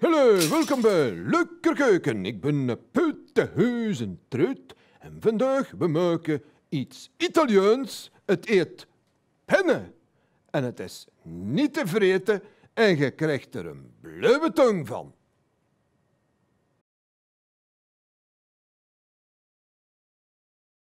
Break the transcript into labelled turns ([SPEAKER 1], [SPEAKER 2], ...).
[SPEAKER 1] Hallo, welkom bij Leukerkeuken! Keuken. Ik ben Huizen eh, Truut en vandaag we maken iets Italiaans. Het eet penne en het is niet te vreten en je krijgt er een blauwe tong van.